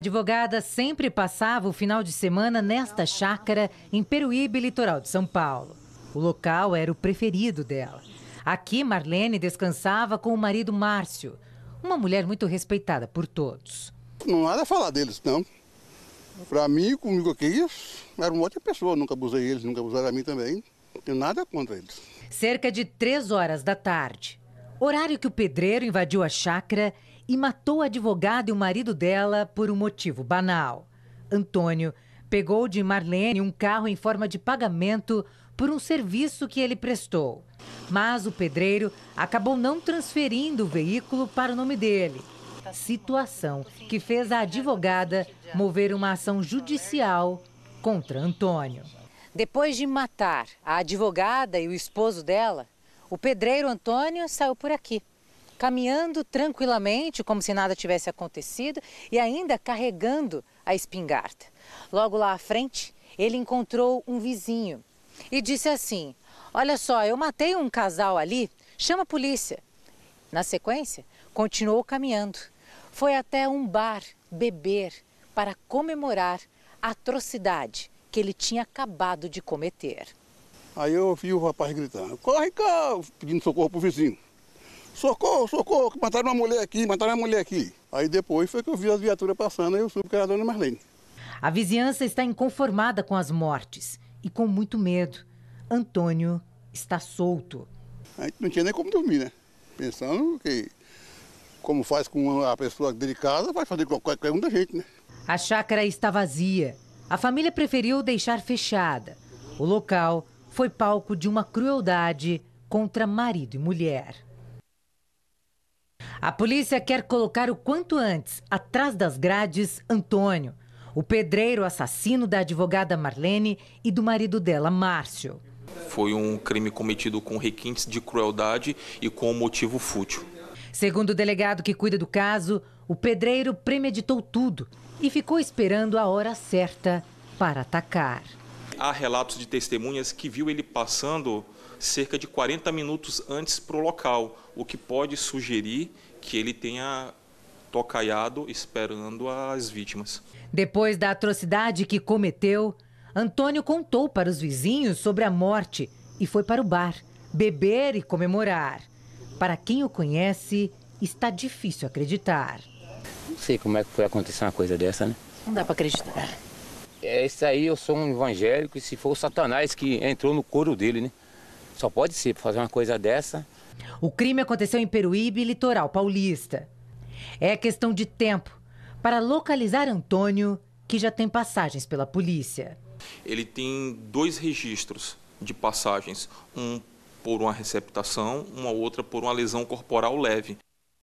Advogada sempre passava o final de semana nesta chácara em Peruíbe, litoral de São Paulo. O local era o preferido dela. Aqui, Marlene descansava com o marido Márcio, uma mulher muito respeitada por todos. Não nada a falar deles, não. Para mim, comigo aqui, era uma outra pessoa. Nunca abusei eles, nunca abusaram a mim também. Não tenho nada contra eles. Cerca de três horas da tarde, horário que o pedreiro invadiu a chácara e matou a advogada e o marido dela por um motivo banal. Antônio pegou de Marlene um carro em forma de pagamento por um serviço que ele prestou. Mas o pedreiro acabou não transferindo o veículo para o nome dele. Situação que fez a advogada mover uma ação judicial contra Antônio. Depois de matar a advogada e o esposo dela, o pedreiro Antônio saiu por aqui, caminhando tranquilamente, como se nada tivesse acontecido, e ainda carregando a espingarda. Logo lá à frente, ele encontrou um vizinho e disse assim: Olha só, eu matei um casal ali, chama a polícia. Na sequência, continuou caminhando. Foi até um bar beber para comemorar a atrocidade que ele tinha acabado de cometer. Aí eu ouvi o rapaz gritando: Corre cá! pedindo socorro pro vizinho socorro, socorro, que mataram uma mulher aqui, mataram uma mulher aqui. Aí depois foi que eu vi as viaturas passando e eu soube que era a dona é Marlene. A vizinhança está inconformada com as mortes e com muito medo. Antônio está solto. a gente não tinha nem como dormir, né? Pensando que, como faz com a pessoa de casa, vai fazer com qualquer um da gente, né? A chácara está vazia. A família preferiu deixar fechada. O local foi palco de uma crueldade contra marido e mulher. A polícia quer colocar o quanto antes atrás das grades Antônio, o pedreiro assassino da advogada Marlene e do marido dela, Márcio. Foi um crime cometido com requintes de crueldade e com motivo fútil. Segundo o delegado que cuida do caso, o pedreiro premeditou tudo e ficou esperando a hora certa para atacar. Há relatos de testemunhas que viu ele passando cerca de 40 minutos antes para o local, o que pode sugerir que ele tenha tocaiado esperando as vítimas. Depois da atrocidade que cometeu, Antônio contou para os vizinhos sobre a morte e foi para o bar beber e comemorar. Para quem o conhece, está difícil acreditar. Não sei como é que foi acontecer uma coisa dessa, né? Não dá para acreditar. É isso aí, eu sou um evangélico e se for o Satanás que entrou no couro dele, né? Só pode ser fazer uma coisa dessa. O crime aconteceu em Peruíbe, litoral paulista. É questão de tempo para localizar Antônio, que já tem passagens pela polícia. Ele tem dois registros de passagens, um por uma receptação, uma outra por uma lesão corporal leve.